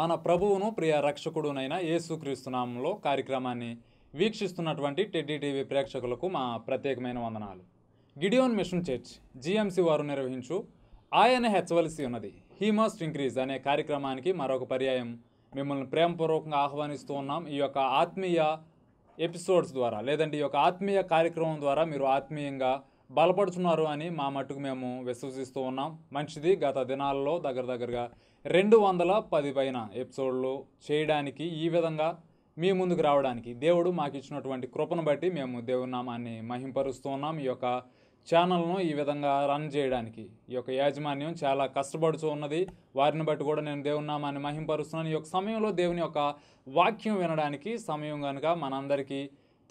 మన ప్రభువును ప్రియ రక్షకుడునైన యేసుక్రీస్తునామంలో కార్యక్రమాన్ని వీక్షిస్తున్నటువంటి టెడ్డీ టీవీ ప్రేక్షకులకు మా ప్రత్యేకమైన వందనాలు గిడియోన్ మిషన్ చర్చ్ జిఎంసి వారు నిర్వహించు ఆయన హెచ్చవలసి ఉన్నది హీ మస్ట్ ఇంక్రీజ్ అనే కార్యక్రమానికి మరొక పర్యాయం మిమ్మల్ని ప్రేమపూర్వకంగా ఆహ్వానిస్తూ ఉన్నాం ఈ యొక్క ఆత్మీయ ఎపిసోడ్స్ ద్వారా లేదంటే ఈ యొక్క ఆత్మీయ కార్యక్రమం ద్వారా మీరు ఆత్మీయంగా బలపడుతున్నారు అని మా మట్టుకు మేము విశ్వసిస్తూ ఉన్నాం మంచిది గత దినాల్లో దగ్గర దగ్గరగా రెండు వందల పది పైన ఎపిసోడ్లు చేయడానికి ఈ విధంగా మీ ముందుకు రావడానికి దేవుడు మాకు ఇచ్చినటువంటి కృపను బట్టి మేము దేవుడి నామాన్ని మహింపరుస్తూ ఉన్నాం ఈ యొక్క ఛానల్ను ఈ విధంగా రన్ చేయడానికి ఈ యొక్క యాజమాన్యం చాలా కష్టపడుతూ ఉన్నది వారిని బట్టి కూడా నేను దేవుని నామాన్ని మహింపరుస్తున్నాను ఈ యొక్క సమయంలో దేవుని యొక్క వాక్యం వినడానికి సమయం కనుక మనందరికీ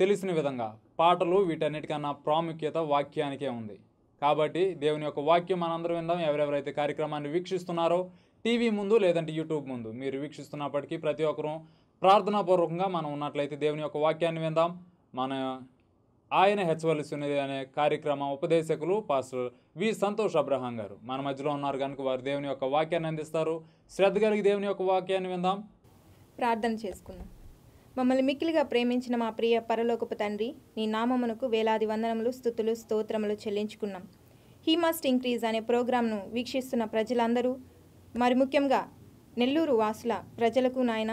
తెలిసిన విధంగా పాటలు వీటన్నిటికన్నా ప్రాముఖ్యత వాక్యానికే ఉంది కాబట్టి దేవుని యొక్క వాక్యం మనందరం విందాం ఎవరెవరైతే కార్యక్రమాన్ని వీక్షిస్తున్నారో టీవీ ముందు లేదంటే యూట్యూబ్ ముందు మీరు వీక్షిస్తున్నప్పటికీ ప్రతి ఒక్కరూ ప్రార్థనాపూర్వకంగా మనం ఉన్నట్లయితే దేవుని యొక్క వాక్యాన్ని విందాం మన ఆయన హెచ్చవలసినది అనే కార్యక్రమ ఉపదేశకులు pastor V Santosh Abraham garu మన మధ్యలో ఉన్నారు కనుక వారు దేవుని యొక్క వాక్యాన్ని అందిస్తారు శ్రద్ధ కలిగి దేవుని యొక్క వాక్యాన్ని విందాం ప్రార్థన చేసుకుందాం మమ్మల్ని మిక్కిలిగా ప్రేమించిన మా ప్రియ పరలోకపు తండ్రి నీ నామమునకు వేలాది వందనములు స్థుతులు స్తోత్రములు చెల్లించుకున్నాం హీ మస్ట్ ఇంక్రీజ్ అనే ప్రోగ్రాంను వీక్షిస్తున్న ప్రజలందరూ మరి ముఖ్యంగా నెల్లూరు వాసుల ప్రజలకు నాయన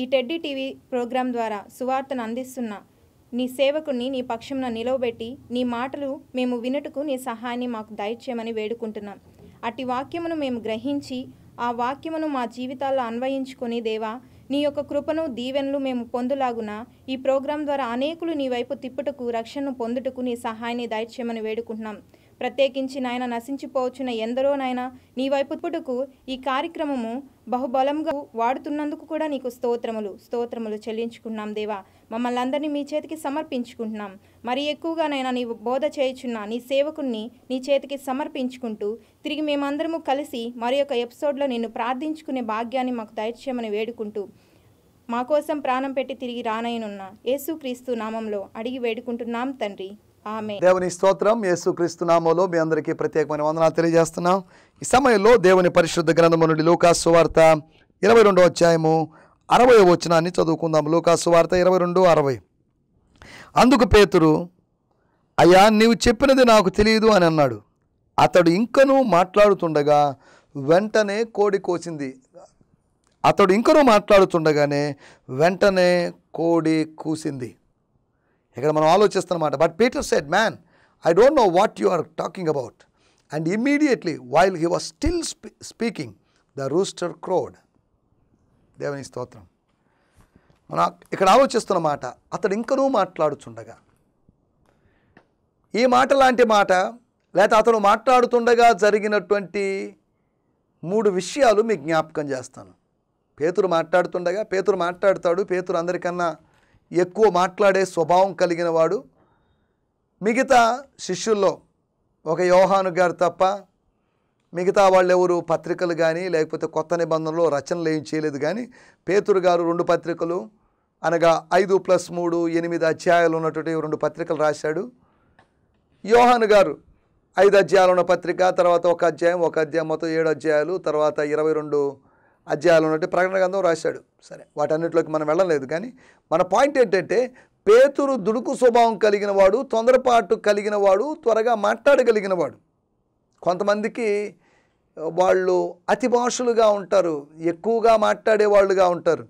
ఈ టెడ్డీ టీవీ ప్రోగ్రాం ద్వారా సువార్తను అందిస్తున్న నీ సేవకుని నీ పక్షంలో నిలవబెట్టి నీ మాటలు మేము వినటుకు నీ సహాయాన్ని మాకు దయచేయమని వేడుకుంటున్నాం అట్టి వాక్యమును మేము గ్రహించి ఆ వాక్యమును మా జీవితాల్లో అన్వయించుకొని దేవా నీ యొక్క కృపను దీవెనలు మేము పొందులాగున ఈ ప్రోగ్రాం ద్వారా అనేకులు నీ వైపు తిప్పుటకు రక్షణను పొందుటకు నీ సహాయాన్ని దయచేయమని వేడుకుంటున్నాం ప్రత్యేకించి నాయన నశించిపోవచ్చున ఎందరో నాయన నీ వైపు పుట్టుకు ఈ కార్యక్రమము బహుబలంగా వాడుతున్నందుకు కూడా నీకు స్తోత్రములు స్తోత్రములు చెల్లించుకున్నాం దేవా మమ్మల్ని అందరినీ మీ చేతికి సమర్పించుకుంటున్నాం మరి ఎక్కువగా నైనా నీవు బోధ చేయుచున్న నీ సేవకుణ్ణి నీ చేతికి సమర్పించుకుంటూ తిరిగి మేమందరము కలిసి మరి యొక్క ఎపిసోడ్లో నిన్ను ప్రార్థించుకునే భాగ్యాన్ని మాకు దయచేయమని వేడుకుంటూ మా కోసం ప్రాణం పెట్టి తిరిగి రానయ్యనున్న యేసుక్రీస్తు నామంలో అడిగి వేడుకుంటున్నాం తండ్రి దేవుని స్తోత్రం యేసుక్రీస్తు నామంలో మీ అందరికీ ప్రత్యేకమైన వందనాలు తెలియజేస్తున్నాం ఈ సమయంలో దేవుని పరిశుద్ధ గ్రంథము నుండి లోకాసు వార్త ఇరవై రెండో అధ్యాయము అరవై వచనాన్ని చదువుకుందాం లోకాసు వార్త ఇరవై రెండు అరవై అందుకు పేతురు అయ్యా నీవు చెప్పినది నాకు తెలియదు అని అన్నాడు అతడు ఇంకనూ మాట్లాడుతుండగా వెంటనే కోడి కోసింది అతడు ఇంకనూ మాట్లాడుతుండగానే వెంటనే కోడి కూసింది ఇక్కడ మనం ఆలోచిస్తున్నమాట but Peter said man I don't know what you are talking about and immediately while he was still speaking the rooster crowed దేవని స్తోత్రం మన ఇక్కడ ఆలోచిస్తున్నమాట అతడు ఇంకనూ మాట్లాడుచుండగా ఈ మాట లాంటి మాట లేక అతను మాట్లాడుతుండగా జరిగినటువంటి మూడు విషయాలు మీకు జ్ఞాపకం చేస్తాను పేతురు మాట్లాడుతుండగా పేతురు మాట్లాడతాడు పేతురు అందరికన్నా ఎక్కువ మాట్లాడే స్వభావం కలిగిన వాడు మిగతా శిష్యుల్లో ఒక యోహాను గారు తప్ప మిగతా వాళ్ళు ఎవరు పత్రికలు కానీ లేకపోతే కొత్త నిబంధనలో రచనలు ఏం చేయలేదు కానీ పేతురు గారు రెండు పత్రికలు అనగా ఐదు ప్లస్ మూడు ఎనిమిది అధ్యాయాలు ఉన్నటువంటి రెండు పత్రికలు రాశాడు యోహాను గారు ఐదు అధ్యాయాలు ఉన్న పత్రిక తర్వాత ఒక అధ్యాయం ఒక అధ్యాయం మొత్తం ఏడు అధ్యాయాలు తర్వాత ఇరవై రెండు అధ్యాయాలు ఉన్నట్టు ప్రకటన గ్రంథం రాశాడు సరే వాటన్నిటిలోకి మనం వెళ్ళలేదు కానీ మన పాయింట్ ఏంటంటే పేతురు దుడుకు స్వభావం కలిగిన వాడు తొందరపాటు కలిగిన వాడు త్వరగా మాట్లాడగలిగిన వాడు కొంతమందికి వాళ్ళు అతి భాషలుగా ఉంటారు ఎక్కువగా మాట్లాడే వాళ్ళుగా ఉంటారు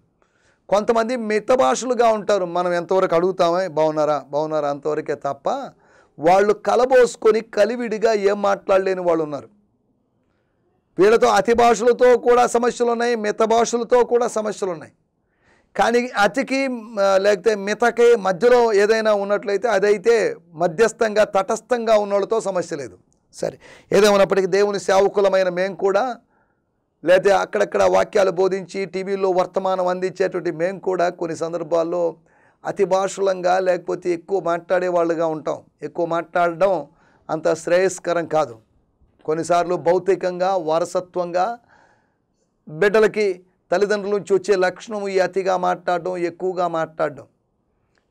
కొంతమంది మిత భాషలుగా ఉంటారు మనం ఎంతవరకు అడుగుతామే బాగున్నారా బాగున్నారా అంతవరకే తప్ప వాళ్ళు కలబోసుకొని కలివిడిగా ఏం మాట్లాడలేని వాళ్ళు ఉన్నారు వీళ్ళతో అతి భాషలతో కూడా సమస్యలు ఉన్నాయి మిత భాషలతో కూడా సమస్యలు ఉన్నాయి కానీ అతికి లేకపోతే మితకి మధ్యలో ఏదైనా ఉన్నట్లయితే అదైతే మధ్యస్థంగా తటస్థంగా ఉన్నోళ్ళతో సమస్య లేదు సరే ఏదేమైనప్పటికీ దేవుని సేవకులమైన మేము కూడా లేకపోతే అక్కడక్కడ వాక్యాలు బోధించి టీవీలో వర్తమానం అందించేటువంటి మేము కూడా కొన్ని సందర్భాల్లో అతి భాషలంగా లేకపోతే ఎక్కువ మాట్లాడే వాళ్ళుగా ఉంటాం ఎక్కువ మాట్లాడడం అంత శ్రేయస్కరం కాదు కొన్నిసార్లు భౌతికంగా వారసత్వంగా బిడ్డలకి తల్లిదండ్రుల నుంచి వచ్చే లక్షణం ఈ అతిగా మాట్లాడడం ఎక్కువగా మాట్లాడడం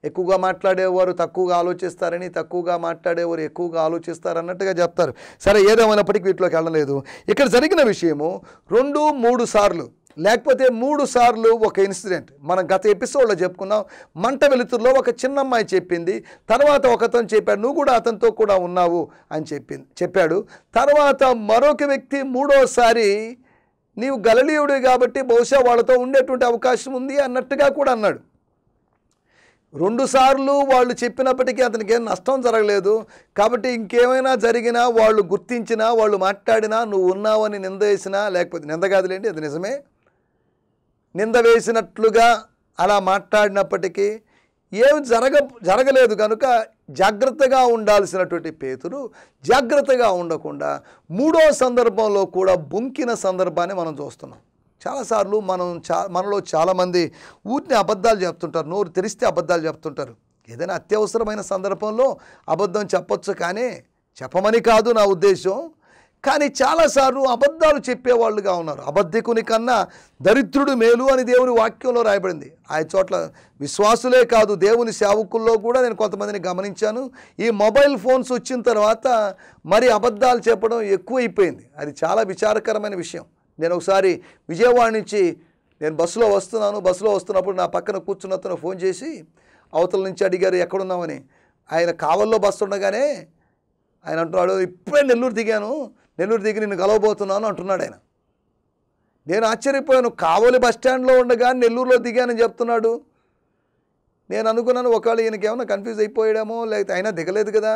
ఎక్కువగా మాట్లాడేవారు తక్కువగా ఆలోచిస్తారని తక్కువగా మాట్లాడేవారు ఎక్కువగా ఆలోచిస్తారు అన్నట్టుగా చెప్తారు సరే ఏదేమైనప్పటికీ వీటిలోకి వెళ్ళలేదు ఇక్కడ జరిగిన విషయము రెండు మూడు సార్లు లేకపోతే మూడు సార్లు ఒక ఇన్సిడెంట్ మనం గత ఎపిసోడ్లో చెప్పుకున్నాం మంట వెలుతురులో ఒక చిన్నమ్మాయి చెప్పింది తర్వాత ఒకతను చెప్పాడు నువ్వు కూడా అతనితో కూడా ఉన్నావు అని చెప్పింది చెప్పాడు తర్వాత మరొక వ్యక్తి మూడోసారి నీవు గలలీయుడు కాబట్టి బహుశా వాళ్ళతో ఉండేటువంటి అవకాశం ఉంది అన్నట్టుగా కూడా అన్నాడు రెండుసార్లు వాళ్ళు చెప్పినప్పటికీ అతనికి ఏం నష్టం జరగలేదు కాబట్టి ఇంకేమైనా జరిగినా వాళ్ళు గుర్తించినా వాళ్ళు మాట్లాడినా నువ్వు ఉన్నావని నింద వేసినా లేకపోతే నింద కాదులేండి అది నిజమే నింద వేసినట్లుగా అలా మాట్లాడినప్పటికీ ఏం జరగ జరగలేదు కనుక జాగ్రత్తగా ఉండాల్సినటువంటి పేతురు జాగ్రత్తగా ఉండకుండా మూడో సందర్భంలో కూడా బొంకిన సందర్భాన్ని మనం చూస్తున్నాం చాలాసార్లు మనం చా మనలో చాలామంది ఊరిని అబద్ధాలు చెప్తుంటారు నోరు తెరిస్తే అబద్ధాలు చెప్తుంటారు ఏదైనా అత్యవసరమైన సందర్భంలో అబద్ధం చెప్పచ్చు కానీ చెప్పమని కాదు నా ఉద్దేశం కానీ చాలాసార్లు అబద్ధాలు చెప్పేవాళ్ళుగా ఉన్నారు అబద్ధికుని కన్నా దరిద్రుడు మేలు అని దేవుని వాక్యంలో రాయబడింది ఆ చోట్ల విశ్వాసులే కాదు దేవుని సేవకుల్లో కూడా నేను కొంతమందిని గమనించాను ఈ మొబైల్ ఫోన్స్ వచ్చిన తర్వాత మరి అబద్ధాలు చెప్పడం ఎక్కువైపోయింది అది చాలా విచారకరమైన విషయం నేను ఒకసారి విజయవాడ నుంచి నేను బస్సులో వస్తున్నాను బస్సులో వస్తున్నప్పుడు నా పక్కన కూర్చున్న అతను ఫోన్ చేసి అవతల నుంచి అడిగారు ఎక్కడున్నామని ఆయన కావల్లో బస్సు ఉండగానే ఆయన అంటున్నాడు ఇప్పుడే నెల్లూరు దిగాను నెల్లూరు దిగి నిన్ను కలవబోతున్నాను అంటున్నాడు ఆయన నేను ఆశ్చర్యపోయాను కావలి బస్టాండ్లో ఉండగా నెల్లూరులో దిగానని చెప్తున్నాడు నేను అనుకున్నాను ఒకవేళ ఈయనకి ఏమైనా కన్ఫ్యూజ్ అయిపోయాడేమో లేకపోతే అయినా దిగలేదు కదా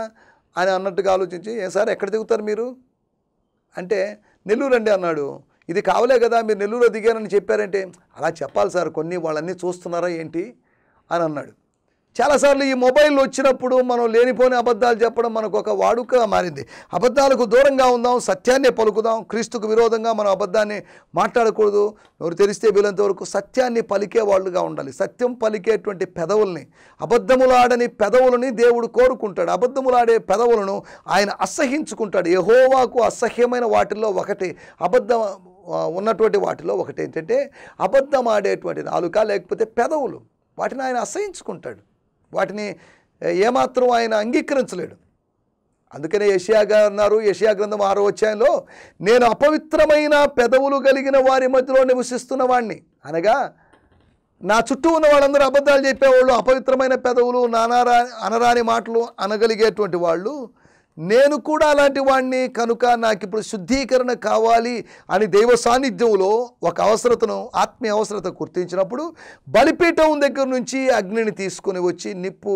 అని అన్నట్టుగా ఆలోచించి ఏ సార్ ఎక్కడ దిగుతారు మీరు అంటే నెల్లూరు అండి అన్నాడు ఇది కావలే కదా మీరు నెల్లూరులో దిగానని చెప్పారంటే అలా చెప్పాలి సార్ కొన్ని వాళ్ళన్నీ చూస్తున్నారా ఏంటి అని అన్నాడు చాలాసార్లు ఈ మొబైల్ వచ్చినప్పుడు మనం లేనిపోని అబద్ధాలు చెప్పడం మనకు ఒక వాడుకగా మారింది అబద్ధాలకు దూరంగా ఉందాం సత్యాన్నే పలుకుదాం క్రీస్తుకు విరోధంగా మనం అబద్ధాన్ని మాట్లాడకూడదు ఎవరు తెలిస్తే వీలంత వరకు సత్యాన్ని పలికే వాళ్ళుగా ఉండాలి సత్యం పలికేటువంటి పెదవుల్ని అబద్ధములాడని పెదవులని దేవుడు కోరుకుంటాడు అబద్ధములాడే పెదవులను ఆయన అసహించుకుంటాడు యహోవాకు అసహ్యమైన వాటిల్లో ఒకటి అబద్ధ ఉన్నటువంటి వాటిలో ఒకటి ఏంటంటే అబద్ధమాడేటువంటి నాలుక లేకపోతే పెదవులు వాటిని ఆయన అసహించుకుంటాడు వాటిని ఏమాత్రం ఆయన అంగీకరించలేడు అందుకనే యషియాగా అన్నారు యషియా గ్రంథం ఆరో వచ్చాయంలో నేను అపవిత్రమైన పెదవులు కలిగిన వారి మధ్యలో నివసిస్తున్న వాడిని అనగా నా చుట్టూ ఉన్న వాళ్ళందరూ అబద్ధాలు చెప్పేవాళ్ళు అపవిత్రమైన పెదవులు నానారా అనరాని మాటలు అనగలిగేటువంటి వాళ్ళు నేను కూడా అలాంటి వాడిని కనుక నాకు ఇప్పుడు శుద్ధీకరణ కావాలి అని దైవ సాన్నిధ్యంలో ఒక అవసరతను ఆత్మీయ అవసరత గుర్తించినప్పుడు బలిపీఠం దగ్గర నుంచి అగ్నిని తీసుకొని వచ్చి నిప్పు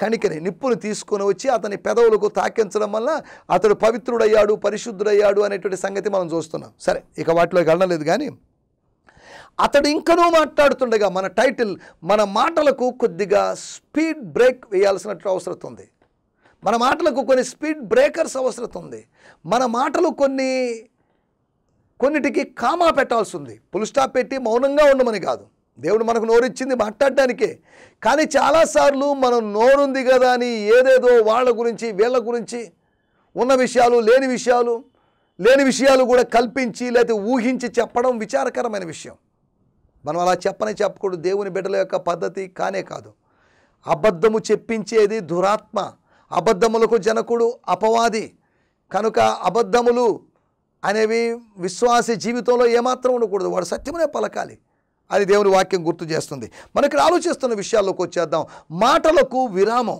కణికని నిప్పును తీసుకొని వచ్చి అతని పెదవులకు తాకించడం వల్ల అతడు పవిత్రుడయ్యాడు పరిశుద్ధుడయ్యాడు అనేటువంటి సంగతి మనం చూస్తున్నాం సరే ఇక వాటిలోకి వెళ్ళలేదు కానీ అతడు ఇంకనూ మాట్లాడుతుండగా మన టైటిల్ మన మాటలకు కొద్దిగా స్పీడ్ బ్రేక్ వేయాల్సినట్టు అవసరం ఉంది మన మాటలకు కొన్ని స్పీడ్ బ్రేకర్స్ అవసరం ఉంది మన మాటలు కొన్ని కొన్నిటికి కామా పెట్టాల్సి ఉంది పుల్ స్టాప్ పెట్టి మౌనంగా ఉండమని కాదు దేవుడు మనకు నోరిచ్చింది మాట్లాడడానికే కానీ చాలాసార్లు మనం నోరుంది కదా అని ఏదేదో వాళ్ళ గురించి వీళ్ళ గురించి ఉన్న విషయాలు లేని విషయాలు లేని విషయాలు కూడా కల్పించి లేకపోతే ఊహించి చెప్పడం విచారకరమైన విషయం మనం అలా చెప్పని చెప్పకూడదు దేవుని బిడ్డల యొక్క పద్ధతి కానే కాదు అబద్ధము చెప్పించేది దురాత్మ అబద్ధములకు జనకుడు అపవాది కనుక అబద్ధములు అనేవి విశ్వాస జీవితంలో ఏమాత్రం ఉండకూడదు వాడు సత్యమునే పలకాలి అది దేవుని వాక్యం గుర్తు చేస్తుంది మనకి ఆలోచిస్తున్న విషయాల్లోకి వచ్చేద్దాం మాటలకు విరామం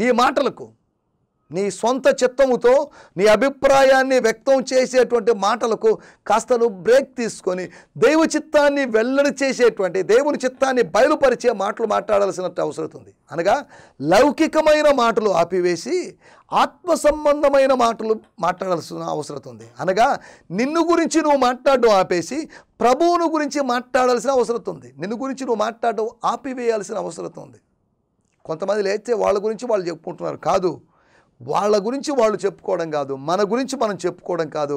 నీ మాటలకు నీ సొంత చిత్తముతో నీ అభిప్రాయాన్ని వ్యక్తం చేసేటువంటి మాటలకు కాస్త బ్రేక్ తీసుకొని దైవ చిత్తాన్ని వెల్లడి చేసేటువంటి దేవుని చిత్తాన్ని బయలుపరిచే మాటలు మాట్లాడాల్సిన అవసరం ఉంది అనగా లౌకికమైన మాటలు ఆపివేసి ఆత్మ సంబంధమైన మాటలు మాట్లాడాల్సిన అవసరం ఉంది అనగా నిన్ను గురించి నువ్వు మాట్లాడడం ఆపేసి ప్రభువును గురించి మాట్లాడాల్సిన అవసరం ఉంది నిన్ను గురించి నువ్వు మాట్లాడడం ఆపివేయాల్సిన అవసరం ఉంది కొంతమంది లేస్తే వాళ్ళ గురించి వాళ్ళు చెప్పుకుంటున్నారు కాదు వాళ్ళ గురించి వాళ్ళు చెప్పుకోవడం కాదు మన గురించి మనం చెప్పుకోవడం కాదు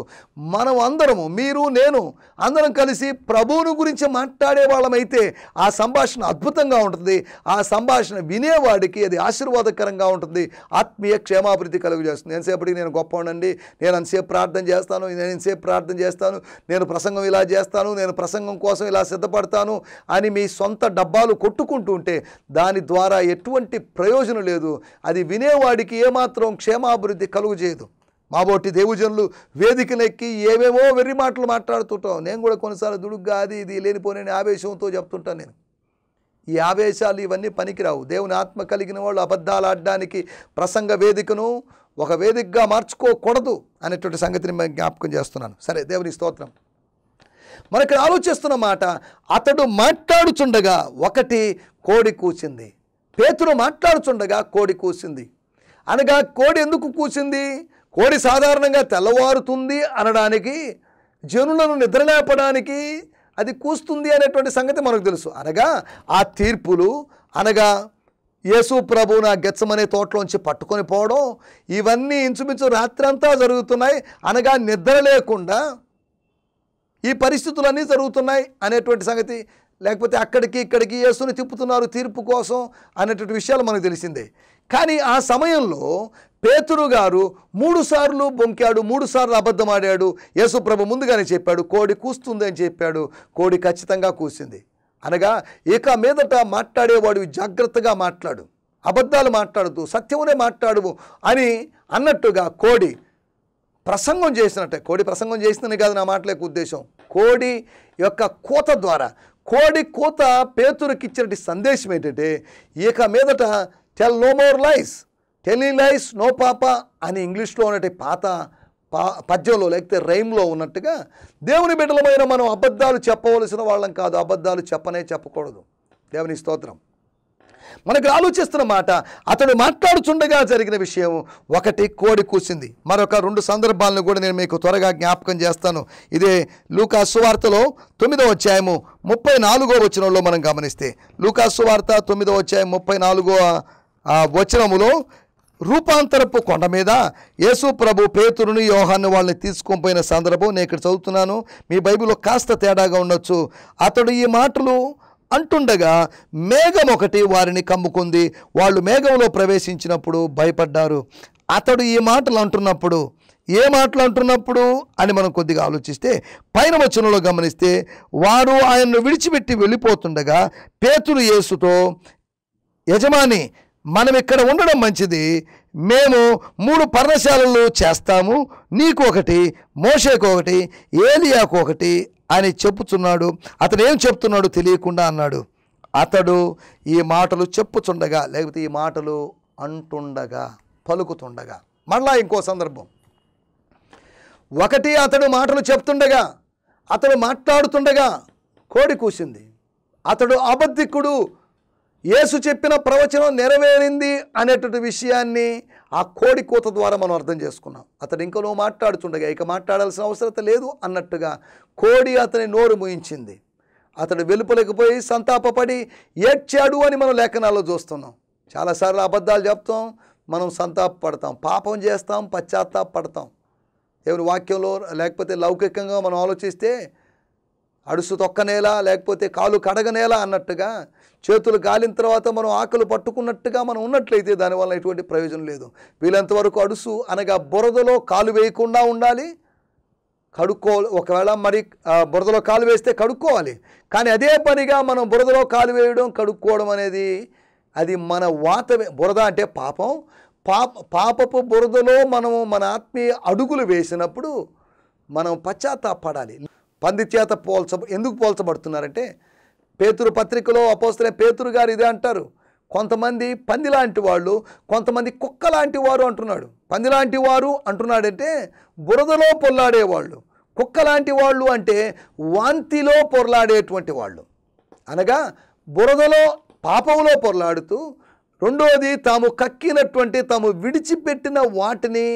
మనం అందరము మీరు నేను అందరం కలిసి ప్రభువును గురించి మాట్లాడే వాళ్ళమైతే ఆ సంభాషణ అద్భుతంగా ఉంటుంది ఆ సంభాషణ వినేవాడికి అది ఆశీర్వాదకరంగా ఉంటుంది ఆత్మీయ క్షేమాభివృద్ధి కలుగజేస్తుంది ఎంతసేపటికి నేను గొప్ప ఉండండి నేను అంతసేపు ప్రార్థన చేస్తాను నేను ఎంతసేపు ప్రార్థన చేస్తాను నేను ప్రసంగం ఇలా చేస్తాను నేను ప్రసంగం కోసం ఇలా సిద్ధపడతాను అని మీ సొంత డబ్బాలు కొట్టుకుంటూ ఉంటే దాని ద్వారా ఎటువంటి ప్రయోజనం లేదు అది వినేవాడికి ఏమాత్రం లోకం క్షేమాభివృద్ధి కలుగు చేయదు మాబోటి దేవుజనులు వేదికనెక్కి ఏవేవో వెర్రి మాటలు మాట్లాడుతుంటాం నేను కూడా కొన్నిసార్లు దుడుగ్గా అది ఇది లేనిపోయిన ఆవేశంతో చెప్తుంటాను నేను ఈ ఆవేశాలు ఇవన్నీ పనికిరావు దేవుని ఆత్మ కలిగిన వాళ్ళు అబద్ధాలు ఆడడానికి ప్రసంగ వేదికను ఒక వేదికగా మార్చుకోకూడదు అనేటువంటి సంగతిని మేము జ్ఞాపకం చేస్తున్నాను సరే దేవుని స్తోత్రం మనకి ఆలోచిస్తున్న మాట అతడు మాట్లాడుచుండగా ఒకటి కోడి కూసింది పేతురు మాట్లాడుచుండగా కోడి కూసింది అనగా కోడి ఎందుకు కూసింది కోడి సాధారణంగా తెల్లవారుతుంది అనడానికి జనులను నిద్రలేపడానికి అది కూస్తుంది అనేటువంటి సంగతి మనకు తెలుసు అనగా ఆ తీర్పులు అనగా యేసు ప్రభు నా గెచ్చమనే తోటలోంచి పట్టుకొని పోవడం ఇవన్నీ ఇంచుమించు రాత్రంతా జరుగుతున్నాయి అనగా నిద్ర లేకుండా ఈ పరిస్థితులన్నీ జరుగుతున్నాయి అనేటువంటి సంగతి లేకపోతే అక్కడికి ఇక్కడికి యేసుని తిప్పుతున్నారు తీర్పు కోసం అనేటువంటి విషయాలు మనకు తెలిసిందే కానీ ఆ సమయంలో పేతురు గారు మూడుసార్లు బొంకాడు మూడుసార్లు ఆడాడు యేసుప్రభు ముందుగానే చెప్పాడు కోడి కూస్తుంది అని చెప్పాడు కోడి ఖచ్చితంగా కూసింది అనగా ఇక మీదట మాట్లాడేవాడు జాగ్రత్తగా మాట్లాడు అబద్ధాలు మాట్లాడదు సత్యమునే మాట్లాడు అని అన్నట్టుగా కోడి ప్రసంగం చేసినట్టే కోడి ప్రసంగం చేసిందని కాదు నా మాటలకు ఉద్దేశం కోడి యొక్క కోత ద్వారా కోడి కోత పేతురుకిచ్చినటువంటి సందేశం ఏంటంటే ఇక మీదట tell no more lies tell lies no పాప అని ఇంగ్లీష్లో ఉన్నటి పాత పద్యంలో లేకపోతే రైమ్లో ఉన్నట్టుగా దేవుని బిడ్డలమైన మనం అబద్ధాలు చెప్పవలసిన వాళ్ళం కాదు అబద్ధాలు చెప్పనే చెప్పకూడదు దేవుని స్తోత్రం మనకు ఆలోచిస్తున్న మాట అతడు మాట్లాడుచుండగా జరిగిన విషయం ఒకటి కోడి కూసింది మరొక రెండు సందర్భాలను కూడా నేను మీకు త్వరగా జ్ఞాపకం చేస్తాను ఇదే లూకా సువార్తలో తొమ్మిదో అధ్యాయము ముప్పై నాలుగో వచనంలో మనం గమనిస్తే లూకా సువార్త తొమ్మిదో అధ్యాయం ముప్పై నాలుగో వచనములో రూపాంతరపు కొండ మీద యేసు ప్రభు పేతురుని యోహాన్ని వాళ్ళని తీసుకొని సందర్భం నేను ఇక్కడ చదువుతున్నాను మీ బైబిల్లో కాస్త తేడాగా ఉండొచ్చు అతడు ఈ మాటలు అంటుండగా మేఘం ఒకటి వారిని కమ్ముకుంది వాళ్ళు మేఘంలో ప్రవేశించినప్పుడు భయపడ్డారు అతడు ఈ మాటలు అంటున్నప్పుడు ఏ మాటలు అంటున్నప్పుడు అని మనం కొద్దిగా ఆలోచిస్తే పైన వచనంలో గమనిస్తే వారు ఆయన్ను విడిచిపెట్టి వెళ్ళిపోతుండగా పేతురు యేసుతో యజమాని మనం ఇక్కడ ఉండడం మంచిది మేము మూడు పర్ణశాలలు చేస్తాము నీకు ఒకటి మోషేకు ఒకటి ఏలియాకు ఒకటి అని చెప్పుచున్నాడు అతను ఏం చెప్తున్నాడు తెలియకుండా అన్నాడు అతడు ఈ మాటలు చెప్పుచుండగా లేకపోతే ఈ మాటలు అంటుండగా పలుకుతుండగా మళ్ళా ఇంకో సందర్భం ఒకటి అతడు మాటలు చెప్తుండగా అతడు మాట్లాడుతుండగా కోడి కూసింది అతడు అబద్ధికుడు యేసు చెప్పిన ప్రవచనం నెరవేరింది అనేటువంటి విషయాన్ని ఆ కోడి కూత ద్వారా మనం అర్థం చేసుకున్నాం అతడు నువ్వు మాట్లాడుతుండగా ఇక మాట్లాడాల్సిన అవసరం లేదు అన్నట్టుగా కోడి అతని నోరు ముయించింది అతడు వెలుపలేకపోయి పోయి సంతాపపడి ఏడ్చాడు అని మనం లేఖనాల్లో చూస్తున్నాం చాలాసార్లు అబద్ధాలు చెప్తాం మనం సంతాపపడతాం పాపం చేస్తాం పశ్చాత్తాపడతాం దేవుని వాక్యంలో లేకపోతే లౌకికంగా మనం ఆలోచిస్తే అడుసు తొక్కనేలా లేకపోతే కాలు కడగనేలా అన్నట్టుగా చేతులు గాలిన తర్వాత మనం ఆకలి పట్టుకున్నట్టుగా మనం ఉన్నట్లయితే దానివల్ల ఎటువంటి ప్రయోజనం లేదు వీలంతవరకు అడుసు అనగా బురదలో కాలు వేయకుండా ఉండాలి కడుక్కో ఒకవేళ మరి బురదలో కాలు వేస్తే కడుక్కోవాలి కానీ అదే పనిగా మనం బురదలో కాలు వేయడం కడుక్కోవడం అనేది అది మన వాత బురద అంటే పాపం పాప పాపపు బురదలో మనము మన ఆత్మీయ అడుగులు వేసినప్పుడు మనం పశ్చాత్తాపడాలి పంది చేత పోల్చ ఎందుకు పోల్చబడుతున్నారంటే పేతురు పత్రికలో అపోస్తలే పేతురు గారు ఇదే అంటారు కొంతమంది పంది లాంటి వాళ్ళు కొంతమంది కుక్క లాంటి వారు అంటున్నాడు పంది లాంటి వారు అంటున్నాడంటే బురదలో పొల్లాడేవాళ్ళు కుక్క లాంటి వాళ్ళు అంటే వాంతిలో పొరలాడేటువంటి వాళ్ళు అనగా బురదలో పాపంలో పొరలాడుతూ రెండవది తాము కక్కినటువంటి తాము విడిచిపెట్టిన వాటిని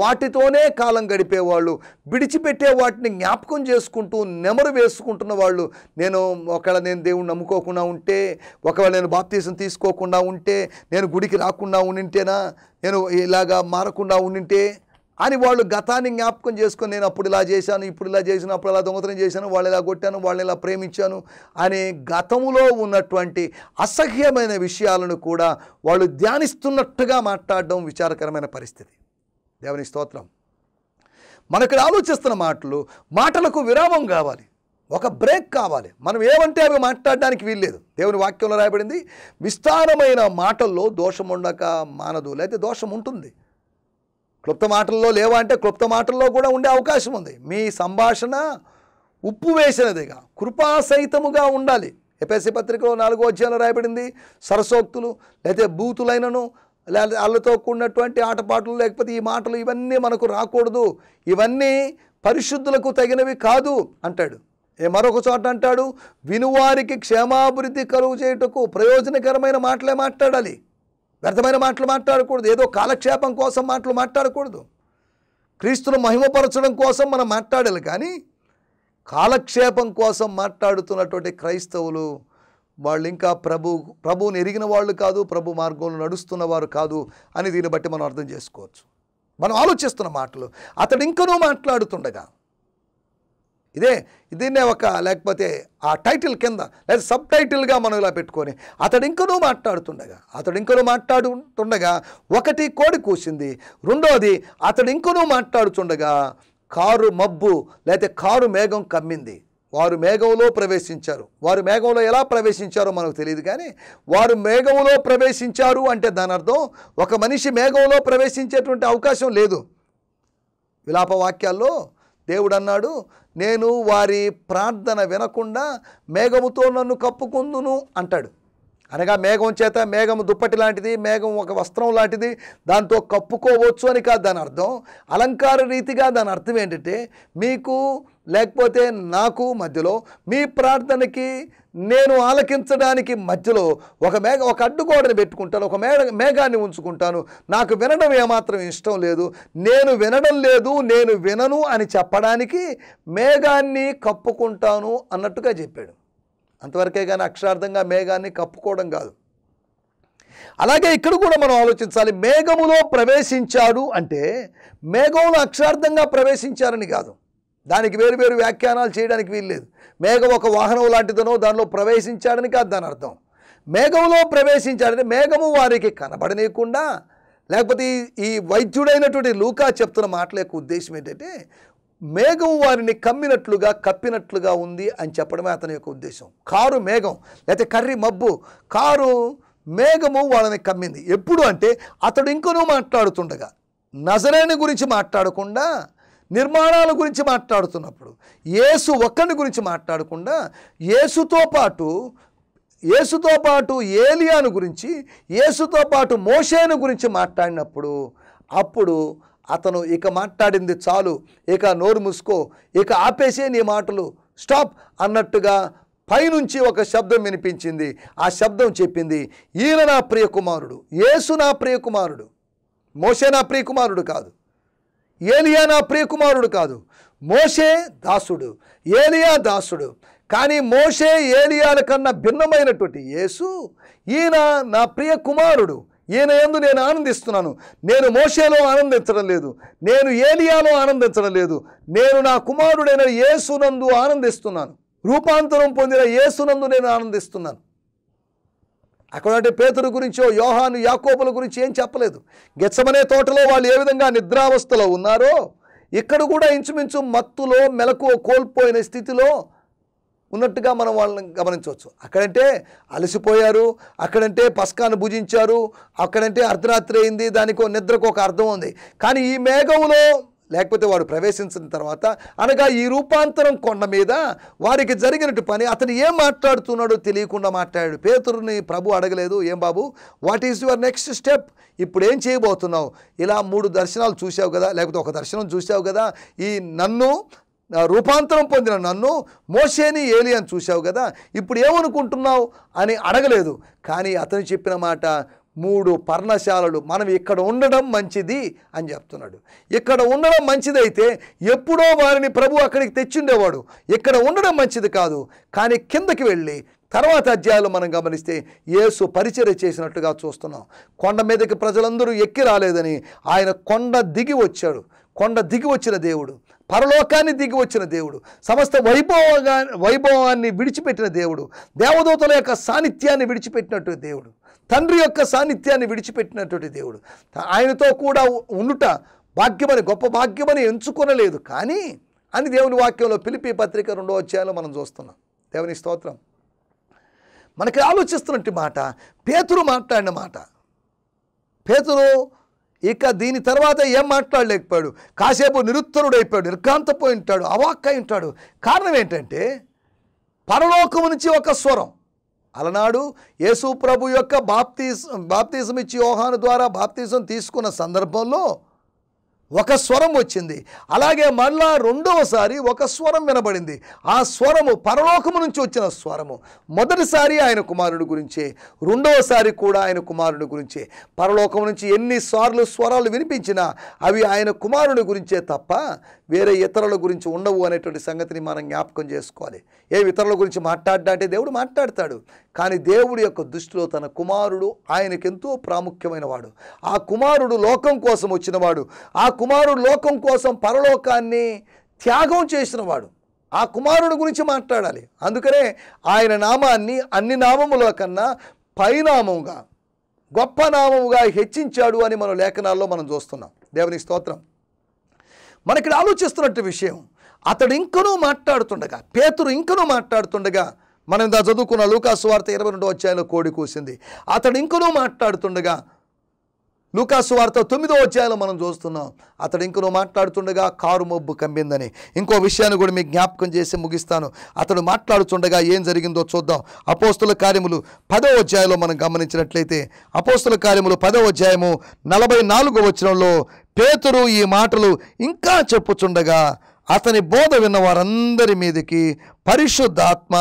వాటితోనే కాలం గడిపేవాళ్ళు విడిచిపెట్టే వాటిని జ్ఞాపకం చేసుకుంటూ నెమరు వేసుకుంటున్న వాళ్ళు నేను ఒకవేళ నేను దేవుణ్ణి నమ్ముకోకుండా ఉంటే ఒకవేళ నేను బాప్తీసం తీసుకోకుండా ఉంటే నేను గుడికి రాకుండా ఉండింటేనా నేను ఇలాగా మారకుండా ఉండింటే అని వాళ్ళు గతాన్ని జ్ఞాపకం చేసుకొని నేను అప్పుడు ఇలా చేశాను ఇప్పుడు ఇలా చేశాను అప్పుడు ఇలా దొంగతనం చేశాను వాళ్ళు ఇలా కొట్టాను వాళ్ళని ఇలా ప్రేమించాను అనే గతములో ఉన్నటువంటి అసహ్యమైన విషయాలను కూడా వాళ్ళు ధ్యానిస్తున్నట్టుగా మాట్లాడడం విచారకరమైన పరిస్థితి దేవుని స్తోత్రం మనకు ఆలోచిస్తున్న మాటలు మాటలకు విరామం కావాలి ఒక బ్రేక్ కావాలి మనం ఏమంటే అవి మాట్లాడడానికి వీల్లేదు దేవుని వాక్యంలో రాయబడింది విస్తారమైన మాటల్లో దోషం ఉండక మానదు లేకపోతే దోషం ఉంటుంది క్లుప్త మాటల్లో లేవా అంటే క్లుప్త మాటల్లో కూడా ఉండే అవకాశం ఉంది మీ సంభాషణ ఉప్పు వేసినదిగా కృపాసహితముగా ఉండాలి ఎపిఎస్సి పత్రికలో నాలుగో అధ్యాయంలో రాయబడింది సరసోక్తులు లేదా బూతులైనను లేదా వాళ్ళతో కూడినటువంటి ఆటపాటలు లేకపోతే ఈ మాటలు ఇవన్నీ మనకు రాకూడదు ఇవన్నీ పరిశుద్ధులకు తగినవి కాదు అంటాడు ఏ మరొక చోట అంటాడు వినువారికి క్షేమాభివృద్ధి కలుగు చేయుటకు ప్రయోజనకరమైన మాటలే మాట్లాడాలి వ్యర్థమైన మాటలు మాట్లాడకూడదు ఏదో కాలక్షేపం కోసం మాటలు మాట్లాడకూడదు క్రీస్తును మహిమపరచడం కోసం మనం మాట్లాడాలి కానీ కాలక్షేపం కోసం మాట్లాడుతున్నటువంటి క్రైస్తవులు వాళ్ళు ఇంకా ప్రభు ప్రభువుని ఎరిగిన వాళ్ళు కాదు ప్రభు మార్గంలో నడుస్తున్న వారు కాదు అని దీన్ని బట్టి మనం అర్థం చేసుకోవచ్చు మనం ఆలోచిస్తున్న మాటలు అతడు ఇంకనూ మాట్లాడుతుండగా ఇదే దీన్నే ఒక లేకపోతే ఆ టైటిల్ కింద లేదా సబ్ టైటిల్గా మనం ఇలా పెట్టుకొని అతడు ఇంకనూ మాట్లాడుతుండగా అతడు ఇంకనూ మాట్లాడుతుండగా ఒకటి కోడి కూసింది రెండోది అతడు ఇంకనూ మాట్లాడుతుండగా కారు మబ్బు లేకపోతే కారు మేఘం కమ్మింది వారు మేఘంలో ప్రవేశించారు వారు మేఘంలో ఎలా ప్రవేశించారో మనకు తెలియదు కానీ వారు మేఘంలో ప్రవేశించారు అంటే దాని అర్థం ఒక మనిషి మేఘంలో ప్రవేశించేటువంటి అవకాశం లేదు విలాప వాక్యాల్లో దేవుడు అన్నాడు నేను వారి ప్రార్థన వినకుండా మేఘముతో నన్ను కప్పుకుందును అంటాడు అనగా మేఘం చేత మేఘం దుప్పటి లాంటిది మేఘం ఒక వస్త్రం లాంటిది దాంతో కప్పుకోవచ్చు అని కాదు దాని అర్థం అలంకార రీతిగా దాని అర్థం ఏంటంటే మీకు లేకపోతే నాకు మధ్యలో మీ ప్రార్థనకి నేను ఆలకించడానికి మధ్యలో ఒక మేఘ ఒక అడ్డుగోడని పెట్టుకుంటాను ఒక మేఘ మేఘాన్ని ఉంచుకుంటాను నాకు వినడం ఏమాత్రం ఇష్టం లేదు నేను వినడం లేదు నేను వినను అని చెప్పడానికి మేఘాన్ని కప్పుకుంటాను అన్నట్టుగా చెప్పాడు అంతవరకే కానీ అక్షరార్థంగా మేఘాన్ని కప్పుకోవడం కాదు అలాగే ఇక్కడ కూడా మనం ఆలోచించాలి మేఘములో ప్రవేశించాడు అంటే మేఘంలో అక్షార్థంగా ప్రవేశించారని కాదు దానికి వేరు వేరు వ్యాఖ్యానాలు చేయడానికి వీల్లేదు మేఘం ఒక వాహనం లాంటిదనో దానిలో ప్రవేశించాడని కాదు దాని అర్థం మేఘంలో ప్రవేశించాడంటే మేఘము వారికి కనబడనీయకుండా లేకపోతే ఈ వైద్యుడైనటువంటి లూకా చెప్తున్న మాటల యొక్క ఉద్దేశం ఏంటంటే మేఘం వారిని కమ్మినట్లుగా కప్పినట్లుగా ఉంది అని చెప్పడమే అతని యొక్క ఉద్దేశం కారు మేఘం లేకపోతే కర్రీ మబ్బు కారు మేఘము వాళ్ళని కమ్మింది ఎప్పుడు అంటే అతడు ఇంకనూ మాట్లాడుతుండగా నజరేని గురించి మాట్లాడకుండా నిర్మాణాల గురించి మాట్లాడుతున్నప్పుడు ఏసు ఒక్కని గురించి మాట్లాడకుండా ఏసుతో పాటు ఏసుతో పాటు ఏలియాను గురించి ఏసుతో పాటు మోషేను గురించి మాట్లాడినప్పుడు అప్పుడు అతను ఇక మాట్లాడింది చాలు ఇక నోరు మూసుకో ఇక ఆపేసే నీ మాటలు స్టాప్ అన్నట్టుగా పైనుంచి ఒక శబ్దం వినిపించింది ఆ శబ్దం చెప్పింది ఈయన నా ప్రియకుమారుడు యేసు నా ప్రియకుమారుడు మోషే నా ప్రియకుమారుడు కాదు ఏలియా నా ప్రియకుమారుడు కాదు మోషే దాసుడు ఏలియా దాసుడు కానీ మోషే ఏలియాల కన్నా భిన్నమైనటువంటి యేసు ఈయన నా ప్రియ కుమారుడు ఈయన నేను ఆనందిస్తున్నాను నేను మోషేలో ఆనందించడం లేదు నేను ఏలియాలో ఆనందించడం లేదు నేను నా కుమారుడైన యేసునందు ఆనందిస్తున్నాను రూపాంతరం పొందిన యేసునందు నేను ఆనందిస్తున్నాను అక్కడ అంటే గురించో యోహాను యాకోబుల గురించి ఏం చెప్పలేదు గెచ్చమనే తోటలో వాళ్ళు ఏ విధంగా నిద్రావస్థలో ఉన్నారో ఇక్కడ కూడా ఇంచుమించు మత్తులో మెలకు కోల్పోయిన స్థితిలో ఉన్నట్టుగా మనం వాళ్ళని గమనించవచ్చు అక్కడంటే అలసిపోయారు అక్కడంటే పస్కాను భుజించారు అక్కడంటే అర్ధరాత్రి అయింది దానికి నిద్రకు ఒక అర్థం ఉంది కానీ ఈ మేఘంలో లేకపోతే వాడు ప్రవేశించిన తర్వాత అనగా ఈ రూపాంతరం కొండ మీద వారికి జరిగినట్టు పని అతను ఏం మాట్లాడుతున్నాడో తెలియకుండా మాట్లాడాడు పేతురుని ప్రభు అడగలేదు ఏం బాబు what is your next step ఇప్పుడు ఏం చేయబోతున్నావు ఇలా మూడు దర్శనాలు చూసావు కదా లేకపోతే ఒక దర్శనం చూసావు కదా ఈ నన్ను రూపాంతరం పొందిన నన్ను మోసేని ఏలి అని చూశావు కదా ఇప్పుడు ఏమనుకుంటున్నావు అని అడగలేదు కానీ అతను చెప్పిన మాట మూడు పర్ణశాలలు మనం ఇక్కడ ఉండడం మంచిది అని చెప్తున్నాడు ఇక్కడ ఉండడం మంచిదైతే ఎప్పుడో వారిని ప్రభు అక్కడికి తెచ్చిండేవాడు ఇక్కడ ఉండడం మంచిది కాదు కానీ కిందకి వెళ్ళి తర్వాత అధ్యాయాలు మనం గమనిస్తే యేసు పరిచర్య చేసినట్టుగా చూస్తున్నాం కొండ మీదకి ప్రజలందరూ ఎక్కి రాలేదని ఆయన కొండ దిగి వచ్చాడు కొండ దిగి వచ్చిన దేవుడు పరలోకాన్ని దిగి వచ్చిన దేవుడు సమస్త వైభవగా వైభవాన్ని విడిచిపెట్టిన దేవుడు దేవదూతల యొక్క సాన్నిధ్యాన్ని విడిచిపెట్టినటువంటి దేవుడు తండ్రి యొక్క సాన్నిధ్యాన్ని విడిచిపెట్టినటువంటి దేవుడు ఆయనతో కూడా ఉండుట భాగ్యమని గొప్ప భాగ్యమని ఎంచుకొనలేదు కానీ అని దేవుని వాక్యంలో పిలిపి పత్రిక రెండో అధ్యాయంలో మనం చూస్తున్నాం దేవుని స్తోత్రం మనకి ఆలోచిస్తున్నట్టు మాట పేతురు మాట్లాడిన మాట పేతురు ఇక దీని తర్వాత ఏం మాట్లాడలేకపోయాడు కాసేపు నిరుత్తరుడైపోయాడు నిర్ఘాంతపోయి ఉంటాడు అవాక్కై ఉంటాడు కారణం ఏంటంటే పరలోకము నుంచి ఒక స్వరం అలనాడు యేసు ప్రభు యొక్క బాప్తీస్ బాప్తీసం ఇచ్చి యోహాను ద్వారా బాప్తీసం తీసుకున్న సందర్భంలో ఒక స్వరం వచ్చింది అలాగే మళ్ళా రెండవసారి ఒక స్వరం వినబడింది ఆ స్వరము పరలోకము నుంచి వచ్చిన స్వరము మొదటిసారి ఆయన కుమారుడు గురించే రెండవసారి కూడా ఆయన కుమారుడు గురించే పరలోకం నుంచి ఎన్నిసార్లు స్వరాలు వినిపించినా అవి ఆయన కుమారుడి గురించే తప్ప వేరే ఇతరుల గురించి ఉండవు అనేటువంటి సంగతిని మనం జ్ఞాపకం చేసుకోవాలి ఏ ఇతరుల గురించి మాట్లాడ్డంటే దేవుడు మాట్లాడతాడు కానీ దేవుడి యొక్క దృష్టిలో తన కుమారుడు ఆయనకెంతో ప్రాముఖ్యమైన వాడు ఆ కుమారుడు లోకం కోసం వచ్చినవాడు ఆ కుమారుడు లోకం కోసం పరలోకాన్ని త్యాగం చేసినవాడు ఆ కుమారుడు గురించి మాట్లాడాలి అందుకనే ఆయన నామాన్ని అన్ని నామముల కన్నా పైనామముగా గొప్ప నామముగా హెచ్చించాడు అని మన లేఖనాల్లో మనం చూస్తున్నాం దేవుని స్తోత్రం మనకి ఆలోచిస్తున్నట్టు విషయం అతడు ఇంకనూ మాట్లాడుతుండగా పేతురు ఇంకనూ మాట్లాడుతుండగా మనం ఇందా చదువుకున్న లూకాసు వార్త ఇరవై రెండు అధ్యాయంలో కోడి కూసింది అతడు ఇంకనూ మాట్లాడుతుండగా లూకాసు వార్త తొమ్మిదో అధ్యాయంలో మనం చూస్తున్నాం అతడు ఇంకనూ మాట్లాడుతుండగా కారు మబ్బు కమ్మిందని ఇంకో విషయాన్ని కూడా మీకు జ్ఞాపకం చేసి ముగిస్తాను అతడు మాట్లాడుతుండగా ఏం జరిగిందో చూద్దాం అపోస్తుల కార్యములు పదో అధ్యాయంలో మనం గమనించినట్లయితే అపోస్తుల కార్యములు పదో అధ్యాయము నలభై నాలుగో వచ్చినంలో పేతురు ఈ మాటలు ఇంకా చెప్పుచుండగా అతని బోధ విన్న వారందరి మీదకి పరిశుద్ధాత్మ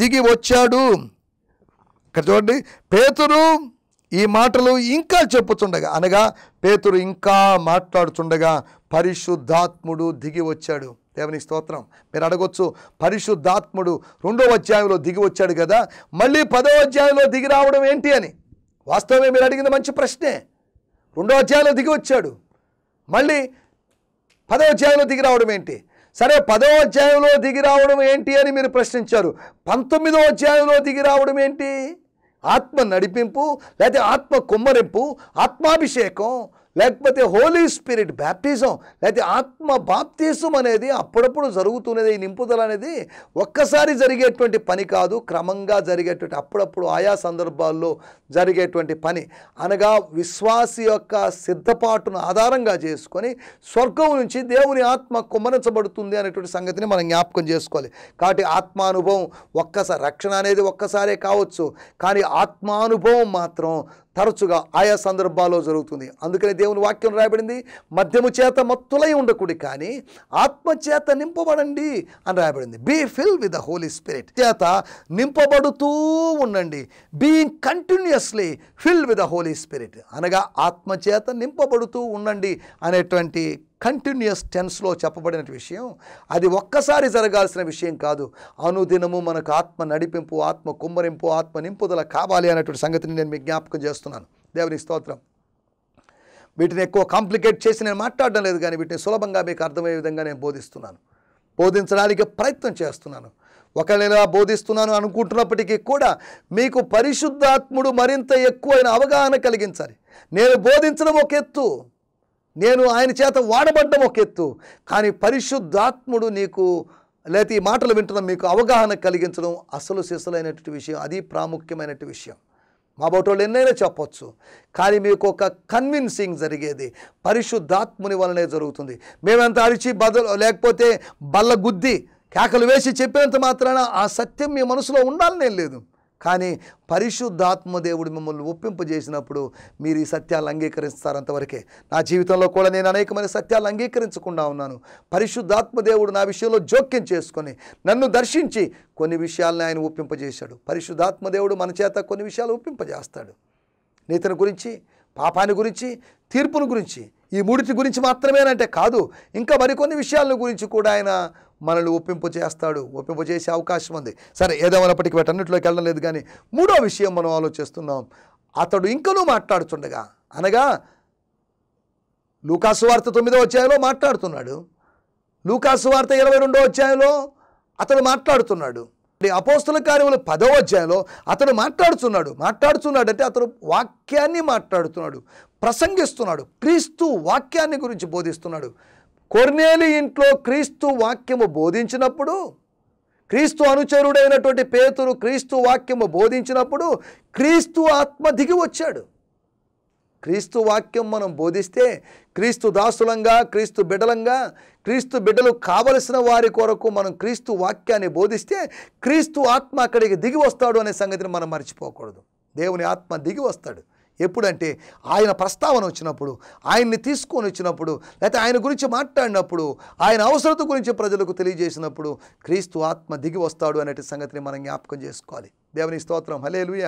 దిగి వచ్చాడు ఇక్కడ చూడండి పేతురు ఈ మాటలు ఇంకా చెప్పుచుండగా అనగా పేతురు ఇంకా మాట్లాడుచుండగా పరిశుద్ధాత్ముడు దిగి వచ్చాడు దేవుని స్తోత్రం మీరు అడగొచ్చు పరిశుద్ధాత్ముడు రెండవ అధ్యాయంలో దిగి వచ్చాడు కదా మళ్ళీ పదవ అధ్యాయంలో దిగి రావడం ఏంటి అని వాస్తవమే మీరు అడిగింది మంచి ప్రశ్నే రెండో అధ్యాయంలో దిగి వచ్చాడు మళ్ళీ పదవ అధ్యాయంలో దిగి రావడం ఏంటి సరే పదో అధ్యాయంలో దిగి రావడం ఏంటి అని మీరు ప్రశ్నించారు పంతొమ్మిదో అధ్యాయంలో దిగి రావడం ఏంటి ఆత్మ నడిపింపు లేకపోతే ఆత్మ కుమ్మరింపు ఆత్మాభిషేకం లేకపోతే హోలీ స్పిరిట్ బ్యాప్టిజం లేకపోతే ఆత్మ బాప్తిజం అనేది అప్పుడప్పుడు జరుగుతున్నది ఈ నింపుదల అనేది ఒక్కసారి జరిగేటువంటి పని కాదు క్రమంగా జరిగేటువంటి అప్పుడప్పుడు ఆయా సందర్భాల్లో జరిగేటువంటి పని అనగా విశ్వాసి యొక్క సిద్ధపాటును ఆధారంగా చేసుకొని స్వర్గం నుంచి దేవుని ఆత్మ కుమ్మరించబడుతుంది అనేటువంటి సంగతిని మనం జ్ఞాపకం చేసుకోవాలి కాబట్టి ఆత్మానుభవం ఒక్కసారి రక్షణ అనేది ఒక్కసారే కావచ్చు కానీ ఆత్మానుభవం మాత్రం తరచుగా ఆయా సందర్భాల్లో జరుగుతుంది అందుకనే దేవుని వాక్యం రాయబడింది మద్యము చేత మత్తులై ఉండకూడి కానీ ఆత్మచేత నింపబడండి అని రాయబడింది be fill with the holy spirit చేత నింపబడుతూ ఉండండి being continuously fill with the holy spirit అనగా ఆత్మచేత నింపబడుతూ ఉండండి అనేటువంటి కంటిన్యూస్ టెన్స్లో చెప్పబడిన విషయం అది ఒక్కసారి జరగాల్సిన విషయం కాదు అనుదినము మనకు ఆత్మ నడిపింపు ఆత్మ కుమ్మరింపు ఆత్మ నింపుదల కావాలి అనేటువంటి సంగతిని నేను మీ జ్ఞాపకం చేస్తున్నాను దేవుని స్తోత్రం వీటిని ఎక్కువ కాంప్లికేట్ చేసి నేను మాట్లాడడం లేదు కానీ వీటిని సులభంగా మీకు అర్థమయ్యే విధంగా నేను బోధిస్తున్నాను బోధించడానికి ప్రయత్నం చేస్తున్నాను ఒకవేళ బోధిస్తున్నాను అనుకుంటున్నప్పటికీ కూడా మీకు పరిశుద్ధాత్ముడు మరింత ఎక్కువైన అవగాహన కలిగించాలి నేను బోధించడం ఒక ఎత్తు నేను ఆయన చేత వాడబడ్డం ఒక ఎత్తు కానీ పరిశుద్ధాత్ముడు నీకు లేకపోతే ఈ మాటలు వింటడం మీకు అవగాహన కలిగించడం అసలు సిసలైనటువంటి విషయం అది ప్రాముఖ్యమైనటువంటి విషయం మా బోటోళ్ళు ఎన్నైనా చెప్పొచ్చు కానీ మీకు ఒక కన్విన్సింగ్ జరిగేది పరిశుద్ధాత్ముని వలనే జరుగుతుంది మేమెంత అరిచి బదలు లేకపోతే బల్ల గుద్ది కేకలు వేసి చెప్పినంత మాత్రాన ఆ సత్యం మీ మనసులో ఉండాలనే లేదు కానీ పరిశుద్ధాత్మదేవుడు మిమ్మల్ని ఒప్పింపజేసినప్పుడు మీరు ఈ సత్యాలను అంగీకరిస్తారు అంతవరకే నా జీవితంలో కూడా నేను అనేకమైన సత్యాలు అంగీకరించకుండా ఉన్నాను పరిశుద్ధాత్మదేవుడు నా విషయంలో జోక్యం చేసుకొని నన్ను దర్శించి కొన్ని విషయాలను ఆయన ఒప్పింపజేశాడు పరిశుద్ధాత్మదేవుడు మన చేత కొన్ని విషయాలు ఒప్పింపజేస్తాడు నీతిని గురించి పాపాన్ని గురించి తీర్పును గురించి ఈ మూడిటి గురించి మాత్రమేనంటే కాదు ఇంకా మరికొన్ని విషయాల గురించి కూడా ఆయన మనల్ని ఒప్పింపు చేస్తాడు ఒప్పింపు చేసే అవకాశం ఉంది సరే ఏదేమైనప్పటికీ వాటన్నిటిలోకి వెళ్ళడం లేదు కానీ మూడో విషయం మనం ఆలోచిస్తున్నాం అతడు ఇంకనూ మాట్లాడుతుండగా అనగా లూకాసు వార్త తొమ్మిదో అధ్యాయంలో మాట్లాడుతున్నాడు లూకాసు వార్త ఇరవై రెండో అధ్యాయంలో అతడు మాట్లాడుతున్నాడు అపోస్తుల కార్యములు పదవ అధ్యాయంలో అతడు మాట్లాడుతున్నాడు మాట్లాడుతున్నాడు అంటే అతడు వాక్యాన్ని మాట్లాడుతున్నాడు ప్రసంగిస్తున్నాడు క్రీస్తు వాక్యాన్ని గురించి బోధిస్తున్నాడు కొర్నేలి ఇంట్లో క్రీస్తు వాక్యము బోధించినప్పుడు క్రీస్తు అనుచరుడైనటువంటి పేతురు క్రీస్తు వాక్యము బోధించినప్పుడు క్రీస్తు ఆత్మ దిగి వచ్చాడు క్రీస్తు వాక్యం మనం బోధిస్తే క్రీస్తు దాసులంగా క్రీస్తు బిడ్డలంగా క్రీస్తు బిడ్డలు కావలసిన వారి కొరకు మనం క్రీస్తు వాక్యాన్ని బోధిస్తే క్రీస్తు ఆత్మ అక్కడికి దిగి వస్తాడు అనే సంగతిని మనం మర్చిపోకూడదు దేవుని ఆత్మ దిగి వస్తాడు ఎప్పుడంటే ఆయన ప్రస్తావన వచ్చినప్పుడు ఆయన్ని తీసుకొని వచ్చినప్పుడు లేకపోతే ఆయన గురించి మాట్లాడినప్పుడు ఆయన అవసరత గురించి ప్రజలకు తెలియజేసినప్పుడు క్రీస్తు ఆత్మ దిగి వస్తాడు అనే సంగతిని మనం జ్ఞాపకం చేసుకోవాలి దేవుని స్తోత్రం హలేలుయ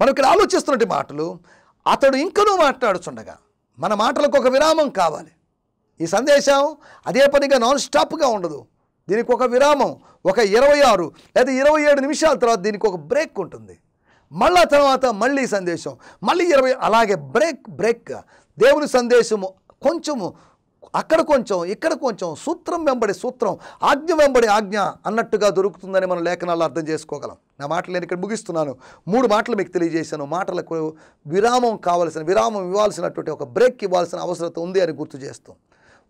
మనం ఇక్కడ ఆలోచిస్తున్నటువంటి మాటలు అతడు ఇంకనూ మాట్లాడుచుండగా మన మాటలకు ఒక విరామం కావాలి ఈ సందేశం అదే పనిగా నాన్ స్టాప్గా ఉండదు దీనికి ఒక విరామం ఒక ఇరవై ఆరు లేదా ఇరవై ఏడు నిమిషాల తర్వాత దీనికి ఒక బ్రేక్ ఉంటుంది మళ్ళా తర్వాత మళ్ళీ సందేశం మళ్ళీ ఇరవై అలాగే బ్రేక్ బ్రేక్ దేవుని సందేశము కొంచెము అక్కడ కొంచెం ఇక్కడ కొంచెం సూత్రం వెంబడి సూత్రం ఆజ్ఞ వెంబడి ఆజ్ఞ అన్నట్టుగా దొరుకుతుందని మనం లేఖనాలు అర్థం చేసుకోగలం నా మాటలు నేను ఇక్కడ ముగిస్తున్నాను మూడు మాటలు మీకు తెలియజేశాను మాటలకు విరామం కావలసిన విరామం ఇవ్వాల్సినటువంటి ఒక బ్రేక్ ఇవ్వాల్సిన అవసరం ఉంది అని గుర్తు చేస్తాం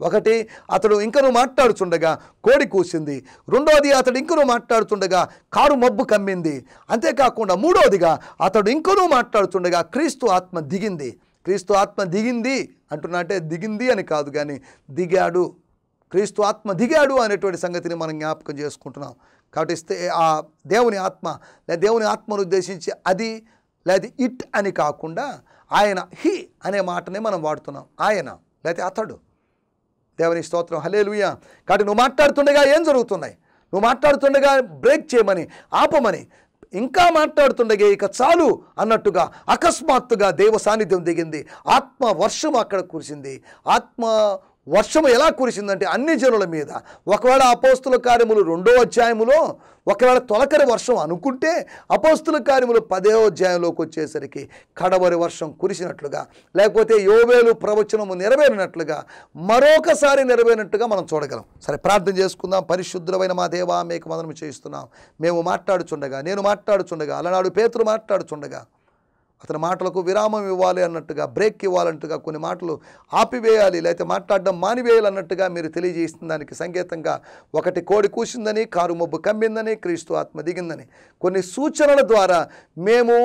ఒకటి అతడు ఇంకను మాట్లాడుచుండగా కోడి కూసింది రెండోది అతడు ఇంకను మాట్లాడుతుండగా కారు మబ్బు కమ్మింది అంతేకాకుండా మూడోదిగా అతడు ఇంకనూ మాట్లాడుతుండగా క్రీస్తు ఆత్మ దిగింది క్రీస్తు ఆత్మ దిగింది అంటున్నా అంటే దిగింది అని కాదు కానీ దిగాడు క్రీస్తు ఆత్మ దిగాడు అనేటువంటి సంగతిని మనం జ్ఞాపకం చేసుకుంటున్నాం కాబట్టి ఆ దేవుని ఆత్మ లేదా దేవుని ఆత్మను ఉద్దేశించి అది లేదా ఇట్ అని కాకుండా ఆయన హీ అనే మాటనే మనం వాడుతున్నాం ఆయన లేకపోతే అతడు దేవుని స్తోత్రం హలేలుయ్య కాబట్టి నువ్వు మాట్లాడుతుండగా ఏం జరుగుతున్నాయి నువ్వు మాట్లాడుతుండగా బ్రేక్ చేయమని ఆపమని ఇంకా మాట్లాడుతుండగా ఇక చాలు అన్నట్టుగా అకస్మాత్తుగా దేవ సాన్నిధ్యం దిగింది ఆత్మ వర్షం అక్కడ కురిసింది ఆత్మ వర్షము ఎలా కురిసిందంటే అన్ని జనుల మీద ఒకవేళ అపోస్తుల కార్యములు రెండో అధ్యాయములో ఒకవేళ తొలకరి వర్షం అనుకుంటే అపోస్తుల కార్యములు పదే అధ్యాయంలోకి వచ్చేసరికి కడవరి వర్షం కురిసినట్లుగా లేకపోతే యోవేలు ప్రవచనము నెరవేరినట్లుగా మరొకసారి నెరవేరినట్టుగా మనం చూడగలం సరే ప్రార్థన చేసుకుందాం పరిశుద్ధమైన మా దేవా మీకు మదనము చేయిస్తున్నాం మేము మాట్లాడుచుండగా నేను మాట్లాడుచుండగా అలనాడు పేతులు మాట్లాడుచుండగా అతని మాటలకు విరామం ఇవ్వాలి అన్నట్టుగా బ్రేక్ ఇవ్వాలన్నట్టుగా కొన్ని మాటలు ఆపివేయాలి లేకపోతే మాట్లాడడం మానివేయాలి అన్నట్టుగా మీరు తెలియజేసిన దానికి సంకేతంగా ఒకటి కోడి కూసిందని కారు మబ్బు కమ్మిందని క్రీస్తు ఆత్మ దిగిందని కొన్ని సూచనల ద్వారా మేము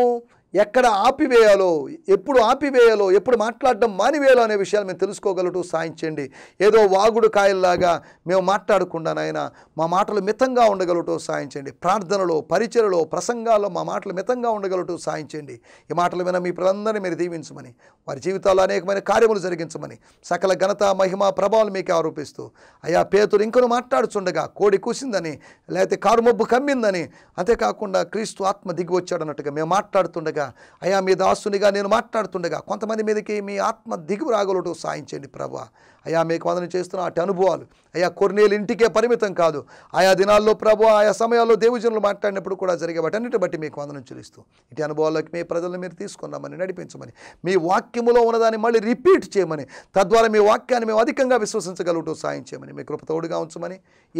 ఎక్కడ ఆపివేయాలో ఎప్పుడు ఆపివేయాలో ఎప్పుడు మాట్లాడడం మానివేయాలో అనే విషయాలు మేము తెలుసుకోగలటూ సాయం చేయండి ఏదో వాగుడు కాయల్లాగా మేము మాట్లాడకుండా నాయన మా మాటలు మితంగా ఉండగలటూ సాయం చేయండి ప్రార్థనలో పరిచయలో ప్రసంగాల్లో మా మాటలు మితంగా ఉండగలటూ సాయం చేయండి ఈ మాటల మీద మీ ప్రజలందరినీ మీరు దీవించమని వారి జీవితాల్లో అనేకమైన కార్యములు జరిగించమని సకల ఘనత మహిమ ప్రభావాలు మీకే ఆరోపిస్తూ అయా పేతులు ఇంకను మాట్లాడుచుండగా కోడి కూసిందని లేకపోతే కారుమబ్బు కమ్మిందని అంతేకాకుండా క్రీస్తు ఆత్మ దిగి వచ్చాడన్నట్టుగా మేము మాట్లాడుతుండగా ఉండగా అయా మీ దాసునిగా నేను మాట్లాడుతుండగా కొంతమంది మీదకి మీ ఆత్మ దిగువ రాగలటో సాయించండి ప్రభా అయా మీకు వందన చేస్తున్న అటు అనుభవాలు అయా కొన్నేళ్ళు ఇంటికే పరిమితం కాదు ఆయా దినాల్లో ప్రభు ఆయా సమయాల్లో దేవుజనులు మాట్లాడినప్పుడు కూడా జరిగే వాటన్నిటి బట్టి మీకు వందనం చెల్లిస్తూ ఇటు అనుభవాల్లోకి మీ ప్రజలను మీరు తీసుకున్నామని నడిపించమని మీ వాక్యములో ఉన్నదాన్ని మళ్ళీ రిపీట్ చేయమని తద్వారా మీ వాక్యాన్ని మేము అధికంగా విశ్వసించగలుగుతూ సాయం చేయమని మీ కృపతోడుగా ఉంచమని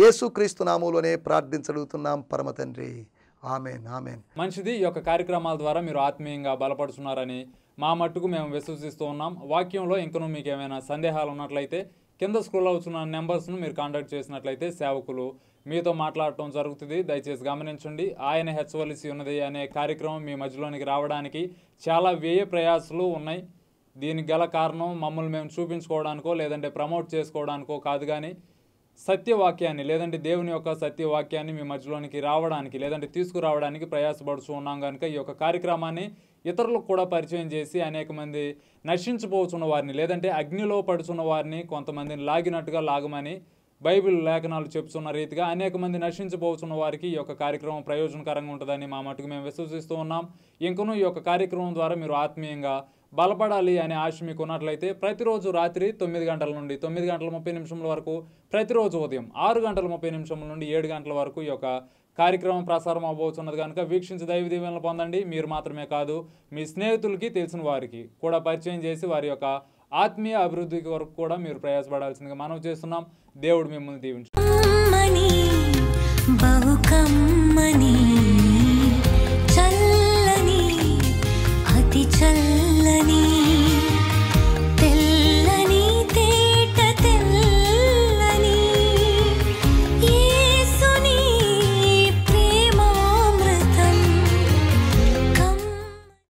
ఉంచమని క్రీస్తు నామంలోనే ప్రార్థించగలుగుతున్నాం పరమతండ్రి ఆమెన్ ఆమెన్ మంచిది ఈ యొక్క కార్యక్రమాల ద్వారా మీరు ఆత్మీయంగా బలపడుతున్నారని మా మట్టుకు మేము విశ్వసిస్తూ ఉన్నాం వాక్యంలో ఇంకను మీకు ఏమైనా సందేహాలు ఉన్నట్లయితే కింద స్క్రోల్ అవుతున్న నెంబర్స్ను మీరు కాంటాక్ట్ చేసినట్లయితే సేవకులు మీతో మాట్లాడటం జరుగుతుంది దయచేసి గమనించండి ఆయన హెచ్చవలసి ఉన్నది అనే కార్యక్రమం మీ మధ్యలోనికి రావడానికి చాలా వ్యయ ప్రయాసాలు ఉన్నాయి దీనికి గల కారణం మమ్మల్ని మేము చూపించుకోవడానికో లేదంటే ప్రమోట్ చేసుకోవడానికో కాదు కానీ సత్యవాక్యాన్ని లేదంటే దేవుని యొక్క సత్యవాక్యాన్ని మీ మధ్యలోనికి రావడానికి లేదంటే తీసుకురావడానికి ప్రయాసపడుచు ఉన్నాం కనుక ఈ యొక్క కార్యక్రమాన్ని ఇతరులకు కూడా పరిచయం చేసి అనేక మంది నశించిపోతున్న వారిని లేదంటే అగ్నిలో పడుచున్న వారిని కొంతమందిని లాగినట్టుగా లాగమని బైబిల్ లేఖనాలు చెప్తున్న రీతిగా అనేక మంది నశించబోతున్న వారికి ఈ యొక్క కార్యక్రమం ప్రయోజనకరంగా ఉంటుందని మా మటుకు మేము విశ్వసిస్తూ ఉన్నాం ఇంకనూ ఈ యొక్క కార్యక్రమం ద్వారా మీరు ఆత్మీయంగా బలపడాలి అనే ఆశ మీకు ఉన్నట్లయితే ప్రతిరోజు రాత్రి తొమ్మిది గంటల నుండి తొమ్మిది గంటల ముప్పై నిమిషముల వరకు ప్రతిరోజు ఉదయం ఆరు గంటల ముప్పై నిమిషముల నుండి ఏడు గంటల వరకు ఈ యొక్క కార్యక్రమం ప్రసారం అవ్వబోతున్నది కనుక వీక్షించి దైవ దీవెనలు పొందండి మీరు మాత్రమే కాదు మీ స్నేహితులకి తెలిసిన వారికి కూడా పరిచయం చేసి వారి యొక్క ఆత్మీయ అభివృద్ధి వరకు కూడా మీరు ప్రయాసపడాల్సిందిగా మనం చేస్తున్నాం దేవుడు మిమ్మల్ని దీవించు